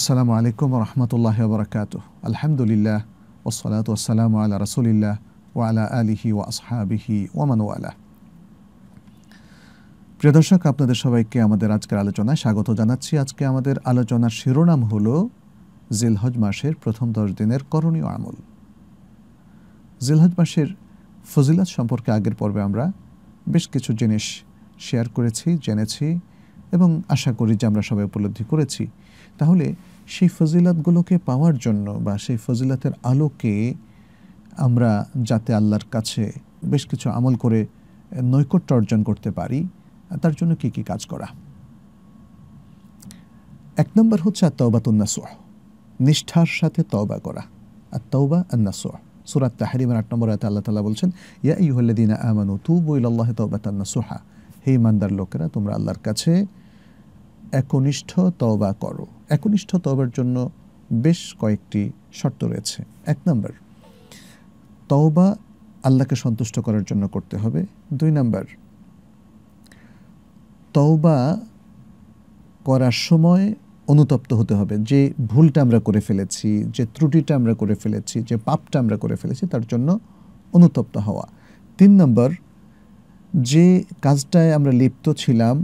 আসসালামু আলাইকুম রহমতুল্লাহ বরকাত আলহামদুলিল্লাহ ওসলাত ওসালাম আল্লাহ রসুলিল্লাহ ওয়ালা আলিহি ও আসহাবিহি ওয়ামানুয়ালা প্রিয় দর্শক আপনাদের সবাইকে আমাদের আজকের আলোচনায় স্বাগত জানাচ্ছি আজকে আমাদের আলোচনার শিরোনাম হল জিলহজ মাসের প্রথম দশ দিনের করণীয় আমল জিলহজ মাসের ফজিলাত সম্পর্কে আগের পর্বে আমরা বেশ কিছু জিনিস শেয়ার করেছি জেনেছি এবং আশা করি যে আমরা সবাই উপলব্ধি করেছি তাহলে সেই ফজিলাতগুলোকে পাওয়ার জন্য বা সেই ফজিলাতের আলোকে আমরা যাতে আল্লাহর কাছে বেশ কিছু আমল করে নৈকট্য অর্জন করতে পারি তার জন্য কি কি কাজ করা এক নম্বর হচ্ছে আত্মাবাতুন্নাসহ নিষ্ঠার সাথে তওবা করা আত্মাউবা আন্নাসহ সুরাত তাহারিমের আট নম্বর আল্লাহ তালা বলছেন ইয়া ইহলে দিন আমানু তু বইল আল্লাহ তওবাতান্নাসহা হে ইমানদার লোকেরা তোমরা আল্লাহর কাছে একনিষ্ঠ তওবা করো একনিষ্ঠ তওবার জন্য বেশ কয়েকটি শর্ত রয়েছে এক নম্বর তওবা আল্লাহকে সন্তুষ্ট করার জন্য করতে হবে দুই নম্বর তওবা করার সময় অনুতপ্ত হতে হবে যে ভুলটা আমরা করে ফেলেছি যে ত্রুটিটা আমরা করে ফেলেছি যে পাপটা আমরা করে ফেলেছি তার জন্য অনুতপ্ত হওয়া তিন নম্বর যে কাজটায় আমরা লিপ্ত ছিলাম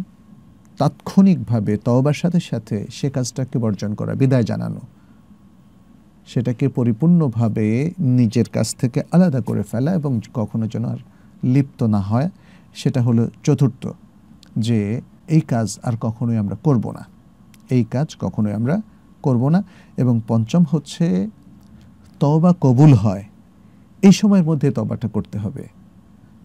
তাৎক্ষণিকভাবে তওবার সাথে সাথে সে কাজটাকে বর্জন করা বিদায় জানানো সেটাকে পরিপূর্ণভাবে নিজের কাছ থেকে আলাদা করে ফেলা এবং কখনো যেন আর লিপ্ত না হয় সেটা হলো চতুর্থ যে এই কাজ আর কখনোই আমরা করব না এই কাজ কখনোই আমরা করব না এবং পঞ্চম হচ্ছে তবা কবুল হয় এই সময়ের মধ্যে তবাটা করতে হবে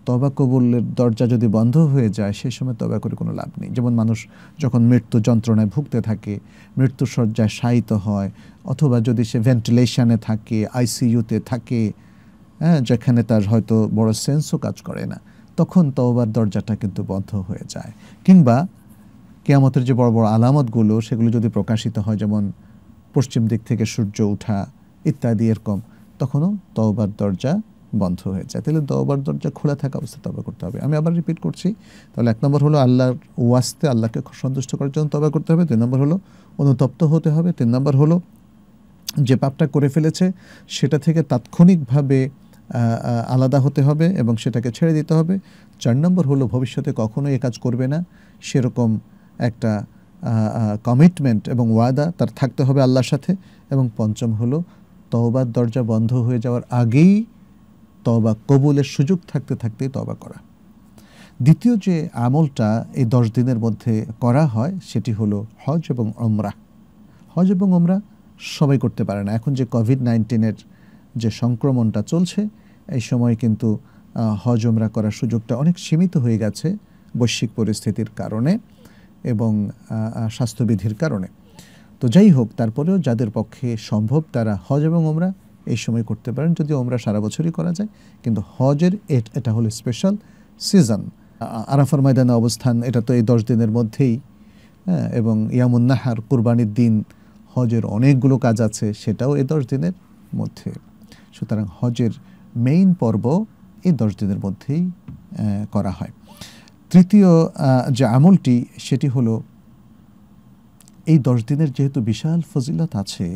তবা কবুলের দরজা যদি বন্ধ হয়ে যায় সে সময় তবা করে কোনো লাভ নেই যেমন মানুষ যখন মৃত্যু যন্ত্রণায় ভুগতে থাকে মৃত্যুসজ্জায় শায়িত হয় অথবা যদি সে ভেন্টিলেশনে থাকে আইসিইউতে থাকে হ্যাঁ যেখানে তার হয়তো বড় সেন্সও কাজ করে না তখন তবার দরজাটা কিন্তু বন্ধ হয়ে যায় কিংবা কেয়ামতের যে বড় বড় আলামতগুলো সেগুলো যদি প্রকাশিত হয় যেমন পশ্চিম দিক থেকে সূর্য উঠা ইত্যাদি এরকম তখনও তওবার দরজা বন্ধ হয়ে যায় তাহলে দবার দরজা খোলা থাকা অবস্থা তবা করতে হবে আমি আবার রিপিট করছি তাহলে এক নম্বর হলো আল্লাহর ওয়াস্তে আল্লাহকে সন্তুষ্ট করার জন্য তবা করতে হবে দুই নম্বর হলো অনুতপ্ত হতে হবে তিন নম্বর হলো যে পাপটা করে ফেলেছে সেটা থেকে তাৎক্ষণিকভাবে আলাদা হতে হবে এবং সেটাকে ছেড়ে দিতে হবে চার নম্বর হলো ভবিষ্যতে কখনো এ কাজ করবে না সেরকম একটা কমিটমেন্ট এবং ওয়াদা তার থাকতে হবে আল্লাহর সাথে এবং পঞ্চম হলো তওবার দরজা বন্ধ হয়ে যাওয়ার আগেই তবা কবুলের সুযোগ থাকতে থাকতে তবা করা দ্বিতীয় যে আমলটা এই দশ দিনের মধ্যে করা হয় সেটি হলো হজ এবং অমরা হজ এবং অমরা সবাই করতে পারে না এখন যে কোভিড নাইন্টিনের যে সংক্রমণটা চলছে এই সময় কিন্তু হজ ওমরা করার সুযোগটা অনেক সীমিত হয়ে গেছে বৈশ্বিক পরিস্থিতির কারণে এবং স্বাস্থ্যবিধির কারণে তো যাই হোক তারপরেও যাদের পক্ষে সম্ভব তারা হজ এবং ওমরা এই সময় করতে পারেন যদি ওমরা সারা বছরই করা যায় কিন্তু হজের এটা হলো স্পেশাল সিজন আরাফার ময়দানে অবস্থান এটা তো এই দশ দিনের মধ্যেই হ্যাঁ এবং ইয়ামুন্নাহার কুরবানির দিন হজের অনেকগুলো কাজ আছে সেটাও এই দশ দিনের মধ্যে সুতরাং হজের মেইন পর্ব এই দশ দিনের মধ্যেই করা হয় তৃতীয় যে আমলটি সেটি হলো এই দশ দিনের যেহেতু বিশাল ফজিলত আছে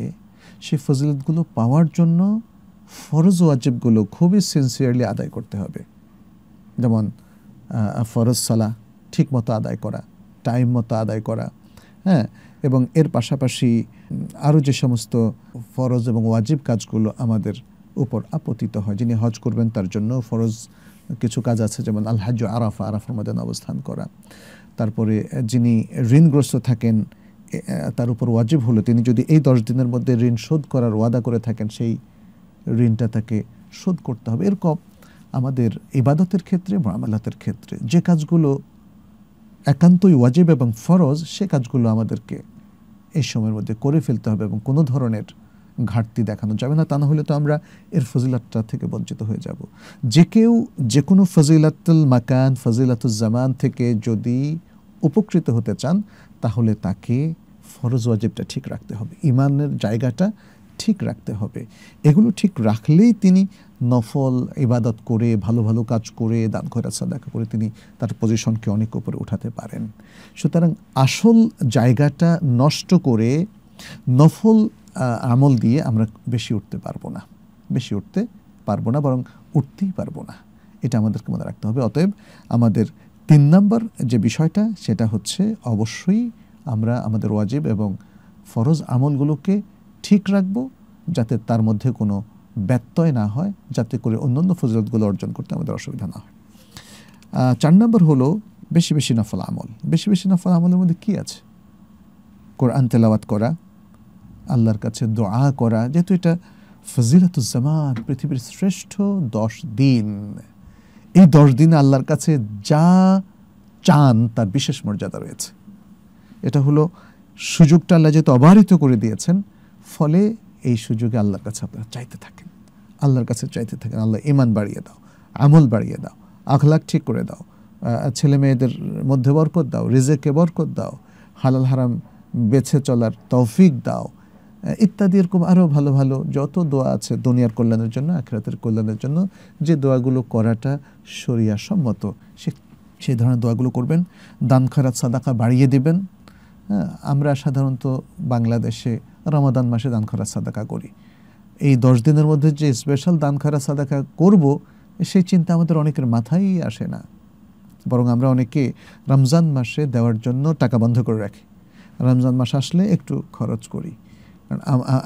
সেই ফজিলতগুলো পাওয়ার জন্য ফরজ ওয়াজিবগুলো খুবই সিনসিয়ারলি আদায় করতে হবে যেমন ফরজ সালা ঠিক মতো আদায় করা টাইম মতো আদায় করা হ্যাঁ এবং এর পাশাপাশি আরও যে সমস্ত ফরজ এবং ওয়াজিব কাজগুলো আমাদের উপর আপতিত হয় যিনি হজ করবেন তার জন্য ফরজ কিছু কাজ আছে যেমন আলহাজ আরাফা আরাফার ময়দান অবস্থান করা তারপরে যিনি ঋণগ্রস্ত থাকেন তার উপর ওয়াজিব হলো তিনি যদি এই দশ দিনের মধ্যে ঋণ শোধ করার ওয়াদা করে থাকেন সেই ঋণটা তাকে শোধ করতে হবে এরকম আমাদের ইবাদতের ক্ষেত্রে মামলাতের ক্ষেত্রে যে কাজগুলো একান্তই ওয়াজিব এবং ফরজ সে কাজগুলো আমাদেরকে এই সময়ের মধ্যে করে ফেলতে হবে এবং কোনো ধরনের ঘাটতি দেখানো যাবে না তা না হলে তো আমরা এর ফজিলাতটা থেকে বঞ্চিত হয়ে যাব যে কেউ যে কোনো ফজিলাতুল মাকান ফজিলাতুল জামান থেকে যদি উপকৃত হতে চান তাহলে তাকে ফরজ ওয়াজেবটা ঠিক রাখতে হবে ইমানের জায়গাটা ঠিক রাখতে হবে এগুলো ঠিক রাখলেই তিনি নফল ইবাদত করে ভালো ভালো কাজ করে দান খয়রাত দেখা করে তিনি তার পজিশনকে অনেক উপরে উঠাতে পারেন সুতরাং আসল জায়গাটা নষ্ট করে নফল আমল দিয়ে আমরা বেশি উঠতে পারবো না বেশি উঠতে পারবো না বরং উঠতেই পারবো না এটা আমাদেরকে মনে রাখতে হবে অতএব আমাদের তিন নম্বর যে বিষয়টা সেটা হচ্ছে অবশ্যই আমরা আমাদের ওয়াজিব এবং ফরজ আমলগুলোকে ঠিক রাখব যাতে তার মধ্যে কোনো ব্যত্যয় না হয় যাতে করে অন্যান্য ফজিলতগুলো অর্জন করতে আমাদের অসুবিধা না হয় চার নম্বর হলো বেশি বেশি নফল আমল বেশি বেশি নফল আমলের মধ্যে কী আছে কোরআন তেলাওয়াত করা আল্লাহর কাছে দোয়া করা যেহেতু এটা ফজিলাতুজ্জামান পৃথিবীর শ্রেষ্ঠ দশ দিন এই দশ দিন আল্লাহর কাছে যা চান তার বিশেষ মর্যাদা রয়েছে এটা হলো সুযোগটা আল্লাহ যেহেতু অবাহিত করে দিয়েছেন ফলে এই সুযোগে আল্লাহর কাছে আপনারা চাইতে থাকেন আল্লাহর কাছে চাইতে থাকেন আল্লাহ ইমান বাড়িয়ে দাও আমল বাড়িয়ে দাও আখলাখ ঠিক করে দাও ছেলে মেয়েদের মধ্যে বরকত দাও রিজেকে বরকত দাও হালাল হারাম বেছে চলার তৌফিক দাও ইত্যাদি এরকম আরও ভালো ভালো যত দোয়া আছে দুনিয়ার কল্যাণের জন্য আখেরাতের কল্যাণের জন্য যে দোয়াগুলো করাটা সরিয়াসম্মত সম্মত সে সেই ধরনের দোয়াগুলো করবেন দান খরাত সাদাকা বাড়িয়ে দেবেন আমরা সাধারণত বাংলাদেশে রমাদান মাসে দান খরা সাদাকা করি এই দশ দিনের মধ্যে যে স্পেশাল দান খরা সাদাকা করব সেই চিন্তা আমাদের অনেকের মাথায় আসে না বরং আমরা অনেকে রমজান মাসে দেওয়ার জন্য টাকা বন্ধ করে রাখি রমজান মাস আসলে একটু খরচ করি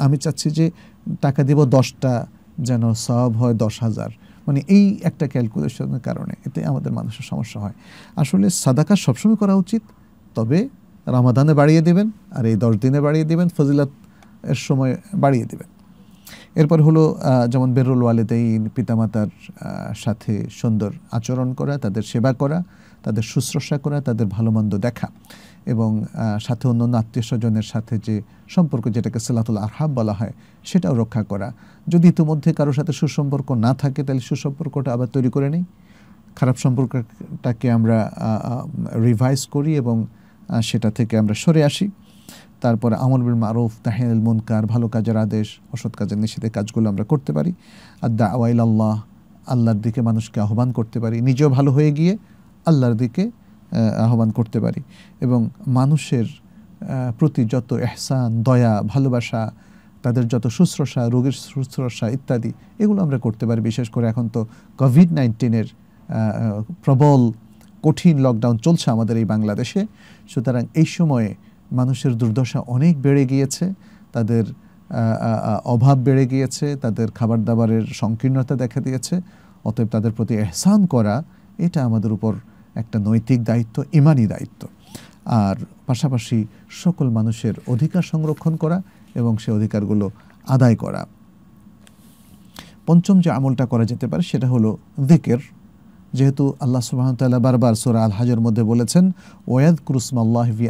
আমি চাচ্ছি যে টাকা দেব দশটা যেন সব হয় দশ হাজার মানে এই একটা ক্যালকুলেশনের কারণে এতে আমাদের মানুষের সমস্যা হয় আসলে সাদাকা সবসময় করা উচিত তবে রামাদানে বাড়িয়ে দিবেন আর এই দশ দিনে বাড়িয়ে দিবেন ফজিলাত এর সময় বাড়িয়ে দিবেন এরপর হলো যেমন বেরুল ওয়ালেদাইন পিতামাতার সাথে সুন্দর আচরণ করা তাদের সেবা করা তাদের শুশ্রূষা করা তাদের ভালো মন্দ দেখা এবং সাথে অন্যান্য আত্মীয় স্বজনের সাথে যে সম্পর্ক যেটাকে সালাতুল আহাব বলা হয় সেটাও রক্ষা করা যদি ইতিমধ্যে কারোর সাথে সুসম্পর্ক না থাকে তাহলে সুসম্পর্কটা আবার তৈরি করে নিই খারাপ সম্পর্কটাকে আমরা রিভাইজ করি এবং সেটা থেকে আমরা সরে আসি তারপরে আমল বিল মারুফ তাহিনুল মুনকার ভালো কাজের আদেশ অসৎ কাজের নিষেধের কাজগুলো আমরা করতে পারি আর দা আওয়াইল আল্লাহ আল্লাহর দিকে মানুষকে আহ্বান করতে পারি নিজেও ভালো হয়ে গিয়ে আল্লাহর দিকে আহ্বান করতে পারি এবং মানুষের প্রতি যত এহসান দয়া ভালোবাসা তাদের যত শুশ্রূষা রোগীর শুশ্রূষা ইত্যাদি এগুলো আমরা করতে পারি বিশেষ করে এখন তো কোভিড নাইন্টিনের প্রবল কঠিন লকডাউন চলছে আমাদের এই বাংলাদেশে সুতরাং এই সময়ে মানুষের দুর্দশা অনেক বেড়ে গিয়েছে তাদের অভাব বেড়ে গিয়েছে তাদের খাবার দাবারের সংকীর্ণতা দেখা দিয়েছে অতএব তাদের প্রতি এহসান করা এটা আমাদের উপর একটা নৈতিক দায়িত্ব ইমানি দায়িত্ব আর পাশাপাশি সকল মানুষের অধিকার সংরক্ষণ করা এবং সে অধিকারগুলো আদায় করা পঞ্চম যে আমলটা করা যেতে পারে সেটা হলো দিকের যেহেতু আল্লাহ সুবাহতাল্লাহ বারবার সোরা আল হাজর মধ্যে বলেছেন ওয়াদ ক্রুসমাল্লাহ ভি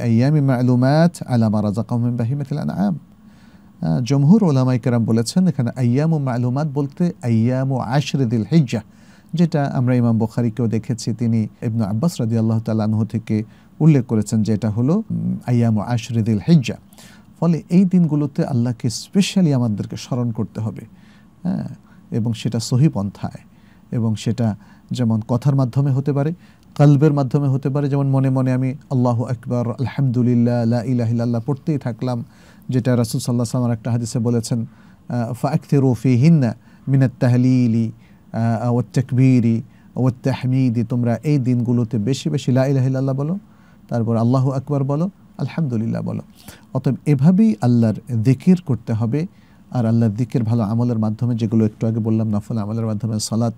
জমহুর ওলামাই কেরাম বলেছেন এখানে আয়াম ও মালুমাত বলতে আয়াম ও আশরিদিল হিজ্জা যেটা আমরা ইমাম বখারিকেও দেখেছি তিনি ইবনু আব্বাস রাজি আল্লাহ তালাহ থেকে উল্লেখ করেছেন যে এটা হলো আয়াম ও আশরিদিল হিজ্জা ফলে এই দিনগুলোতে আল্লাহকে স্পেশালি আমাদেরকে স্মরণ করতে হবে হ্যাঁ এবং সেটা সহিপন্থায় পন্থায় এবং সেটা যেমন কথার মাধ্যমে হতে পারে কালবের মাধ্যমে হতে পারে যেমন মনে মনে আমি আল্লাহ আকবর আলহামদুলিল্লাহ ইলাহিল্লাহ পড়তেই থাকলাম যেটা রাসুল সাল্লাহ সাল্লামার একটা হাদিসে বলেছেন ফাকতে রফি হিন্না মিনাত তাহলিলি ও তকবিরি ও তাহমিদি তোমরা এই দিনগুলোতে বেশি বেশি লাইলাহিল্লাহ বলো তারপর আল্লাহ আকবর বলো আলহামদুলিল্লাহ বলো অতএব এভাবেই আল্লাহর দিকির করতে হবে আর আল্লাহর দিকের ভালো আমলের মাধ্যমে যেগুলো একটু আগে বললাম নফল আমলের মাধ্যমে সালাত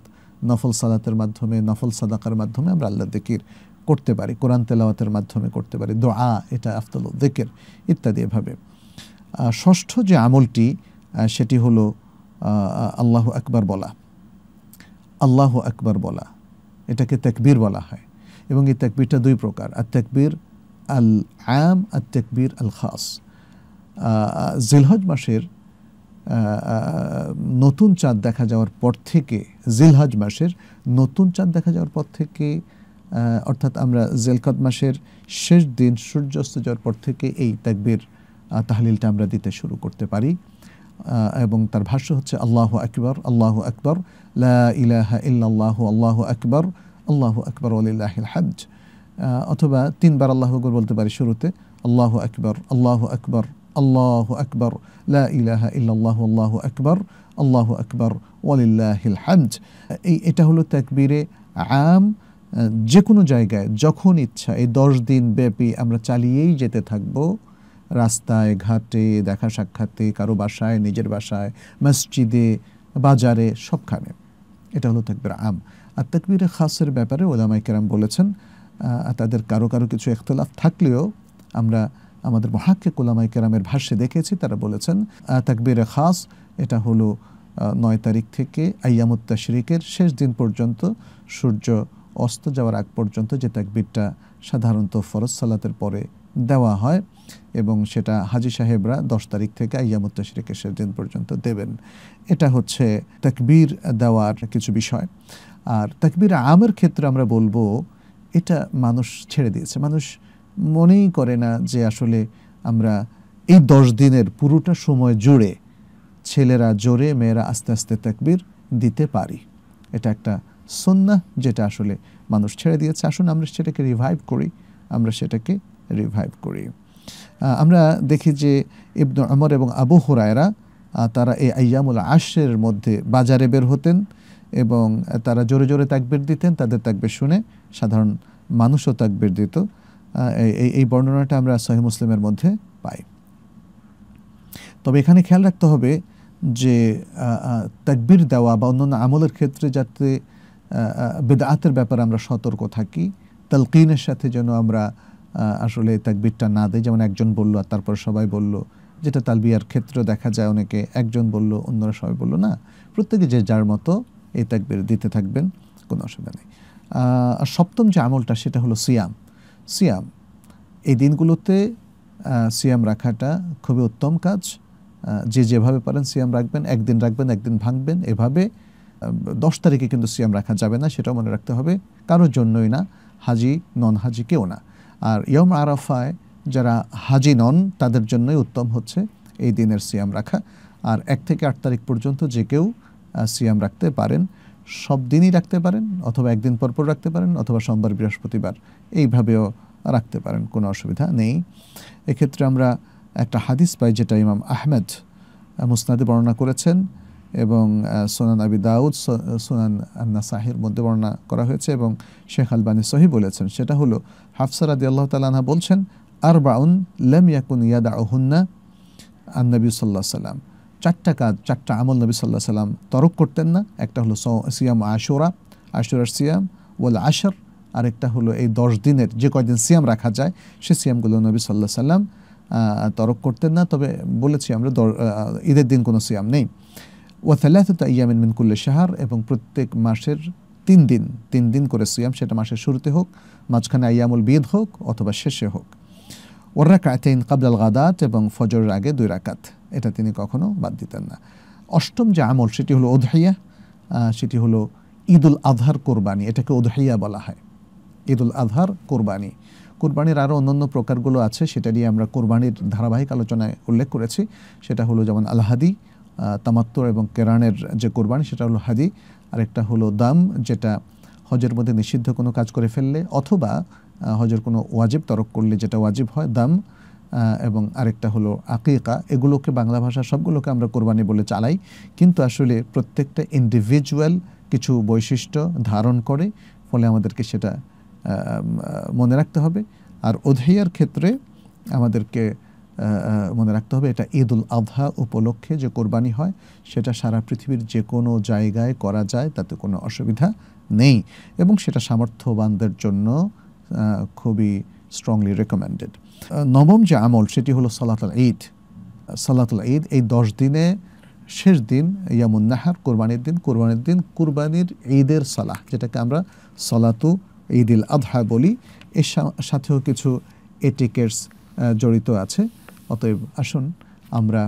নফল সালাতের মাধ্যমে নফল সাদাকার মাধ্যমে আমরা আল্লাহ দেখির করতে পারি কোরআন তেলাওয়াতের মাধ্যমে করতে পারি দোয়া এটা আফতল উদ্দেকের ইত্যাদি এভাবে ষষ্ঠ যে আমলটি সেটি হলো আল্লাহ আকবার বলা আল্লাহ আকবার বলা এটাকে তেকবির বলা হয় এবং এই তেকবিরটা দুই প্রকার আর তেকবির আল আম আর তেকবির আল খাস জিলহজ মাসের নতুন চাঁদ দেখা যাওয়ার পর থেকে জিলহাজ মাসের নতুন চাঁদ দেখা যাওয়ার পর থেকে অর্থাৎ আমরা জেলকাত মাসের শেষ দিন সূর্যাস্ত যাওয়ার পর থেকে এই তাকবির তাহলিলটা আমরা দিতে শুরু করতে পারি এবং তার ভাষ্য হচ্ছে আল্লাহ আকবর আল্লাহ আকবর ইলাহা ইল্লাহ আল্লাহ আকবর আল্লাহ আকবর আলিল্লাহিল হাজ অথবা তিনবার আল্লাহ আকবর বলতে পারি শুরুতে আল্লাহ আকবর আল্লাহ আকবর আল্লাহ আকবর লা ইলাহা ইল্লাল্লাহ আল্লাহ আকবর আল্লাহ আকবর ওয়ালিল্লাহিল হামজ এই এটা হলো তাকবীরে আম যে কোনো জায়গায় যখন ইচ্ছা এই দশ দিন ব্যাপী আমরা চালিয়েই যেতে থাকব রাস্তায় ঘাটে দেখা সাক্ষাতে কারো বাসায় নিজের বাসায় মসজিদে বাজারে সবখানে এটা হলো তাকবির আম আর তাকবির খাসের ব্যাপারে ওলামাই কেরাম বলেছেন তাদের কারো কারো কিছু এখতলাফ থাকলেও আমরা আমাদের মহাক্কে কোলামাই কেরামের ভাষ্যে দেখেছি তারা বলেছেন তাকবির খাস এটা হলো নয় তারিখ থেকে আয়ামুত্তা শরিকের শেষ দিন পর্যন্ত সূর্য অস্ত যাওয়ার আগ পর্যন্ত যে তাকবিরটা সাধারণত ফরজ সালাতের পরে দেওয়া হয় এবং সেটা হাজি সাহেবরা দশ তারিখ থেকে আয়ামুত্তা শরিকের শেষ দিন পর্যন্ত দেবেন এটা হচ্ছে তাকবীর দেওয়ার কিছু বিষয় আর তাকবির আমের ক্ষেত্রে আমরা বলবো এটা মানুষ ছেড়ে দিয়েছে মানুষ মনেই করে না যে আসলে আমরা এই দশ দিনের পুরোটা সময় জুড়ে ছেলেরা জোরে মেয়েরা আস্তে আস্তে তাকবির দিতে পারি এটা একটা সন্না যেটা আসলে মানুষ ছেড়ে দিয়েছে আসুন আমরা সেটাকে রিভাইভ করি আমরা সেটাকে রিভাইভ করি আমরা দেখি যে ইবনু আমর এবং আবু হুরায়রা তারা এই আইয়ামুল আশের মধ্যে বাজারে বের হতেন এবং তারা জোরে জোরে তাকবির দিতেন তাদের তাকবির শুনে সাধারণ মানুষও তাকবির দিত এই বর্ণনাটা আমরা সহি মুসলিমের মধ্যে পাই তবে এখানে খেয়াল রাখতে হবে যে তাকবির দেওয়া বা অন্যান্য আমলের ক্ষেত্রে যাতে বেদাতের ব্যাপারে আমরা সতর্ক থাকি তালকিনের সাথে যেন আমরা আসলে তাকবিরটা না দেয় যেমন একজন বলল আর তারপর সবাই বলল যেটা তালবিয়ার ক্ষেত্রে দেখা যায় অনেকে একজন বলল অন্যরা সবাই বলল না প্রত্যেকে যে যার মতো এই তাকবির দিতে থাকবেন কোনো অসুবিধা নেই সপ্তম যে আমলটা সেটা হলো সিয়াম সিয়াম এই দিনগুলোতে সিয়াম রাখাটা খুবই উত্তম কাজ যে যেভাবে পারেন সিয়াম রাখবেন একদিন রাখবেন একদিন ভাঙবেন এভাবে দশ তারিখে কিন্তু সিয়াম রাখা যাবে না সেটাও মনে রাখতে হবে কারোর জন্যই না হাজি নন হাজি কেউ না আর ইয়ম আরাফায় যারা হাজি নন তাদের জন্যই উত্তম হচ্ছে এই দিনের সিয়াম রাখা আর এক থেকে আট তারিখ পর্যন্ত যে কেউ সিয়াম রাখতে পারেন সব দিনই রাখতে পারেন অথবা একদিন পরপর রাখতে পারেন অথবা সোমবার বৃহস্পতিবার এইভাবেও রাখতে পারেন কোনো অসুবিধা নেই এক্ষেত্রে আমরা একটা হাদিস পাই যেটা ইমাম আহমেদ মুসনাদে বর্ণনা করেছেন এবং সোনান আবি দাউদ সোনান আন্না সাহের মধ্যে বর্ণনা করা হয়েছে এবং শেখ আলবানি সহি বলেছেন সেটা হলো হাফসার আদি আল্লাহ তালাহা বলছেন আর বাউন লেম ইয়াকুন ইয়াদা আহুন্না আন্নবী সাল্লাহ সাল্লাম চারটা কাজ চারটা আমল নবী সাল্লাহ সাল্লাম তরক করতেন না একটা হলো সিয়াম আশোরা আশোরার সিয়াম ওয়াল আশর আরেকটা হলো এই দশ দিনের যে কয়দিন সিয়াম রাখা যায় সে সিয়ামগুলো নবী সাল্লাহ সাল্লাম তরক করতেন না তবে বলেছি আমরা ঈদের দিন কোনো সিয়াম নেই ও থালাথতা ইয়ামিন মিনকুল্লে শাহার এবং প্রত্যেক মাসের তিন দিন তিন দিন করে সিয়াম সেটা মাসের শুরুতে হোক মাঝখানে আয়ামুল বিদ হোক অথবা শেষে হোক ওর রাকাতেইন কাবলাল গাদাত এবং ফজরের আগে দুই রাকাত এটা তিনি কখনো বাদ দিতেন না অষ্টম যে আমল সেটি হলো ওধাইয়া সেটি হলো ঈদুল আজহার কোরবানি এটাকে ওধাইয়া বলা হয় ঈদুল আজহার কোরবানি কোরবানির আরও অন্যান্য প্রকারগুলো আছে সেটা নিয়ে আমরা কোরবানির ধারাবাহিক আলোচনায় উল্লেখ করেছি সেটা হলো যেমন আলহাদি তামাত্তর এবং কেরানের যে কোরবানি সেটা হলো হাদি আরেকটা হলো দাম যেটা হজের মধ্যে নিষিদ্ধ কোনো কাজ করে ফেললে অথবা হজের কোনো ওয়াজিব তরক করলে যেটা ওয়াজিব হয় দাম এবং আরেকটা হলো আকিকা এগুলোকে বাংলা ভাষা সবগুলোকে আমরা কোরবানি বলে চালাই কিন্তু আসলে প্রত্যেকটা ইন্ডিভিজুয়াল কিছু বৈশিষ্ট্য ধারণ করে ফলে আমাদেরকে সেটা মনে রাখতে হবে আর অধেয়ার ক্ষেত্রে আমাদেরকে মনে রাখতে হবে এটা ঈদ উল আধা উপলক্ষে যে কোরবানি হয় সেটা সারা পৃথিবীর যে কোনো জায়গায় করা যায় তাতে কোনো অসুবিধা নেই এবং সেটা সামর্থ্যবানদের জন্য খুবই স্ট্রংলি রেকমেন্ডেড নবম যে আমল সেটি হলো সালাতুল ঈদ সালাতুল ঈদ এই দশ দিনে শেষ দিন ইয়ামুন নাহার কোরবানির দিন কোরবানির দিন কোরবানির ঈদের সালাহ যেটাকে আমরা সালাতু ইল আধহা বলি এর সাথেও কিছু এটিকেটস জড়িত আছে অতএব আসুন আমরা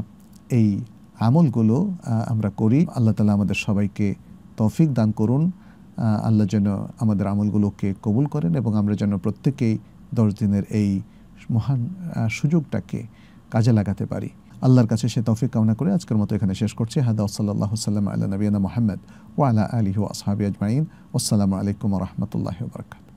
এই আমলগুলো আমরা করি আল্লাহ তালা আমাদের সবাইকে তৌফিক দান করুন আল্লাহ যেন আমাদের আমলগুলোকে কবুল করেন এবং আমরা যেন প্রত্যেকেই দশ দিনের এই মহান সুযোগটাকে কাজে লাগাতে পারি আল্লাহর কাছে সে তৌফিক কামনা করে আজকের মতো এখানে শেষ করছি হাদা সাল্লাহ সাল্লাম আল্লাহ নবীনা মোহাম্মদ ও আলা আলী আসহাবি আজমাইন আসসালামু আলাইকুম রহমতুল্লাহ বরকাত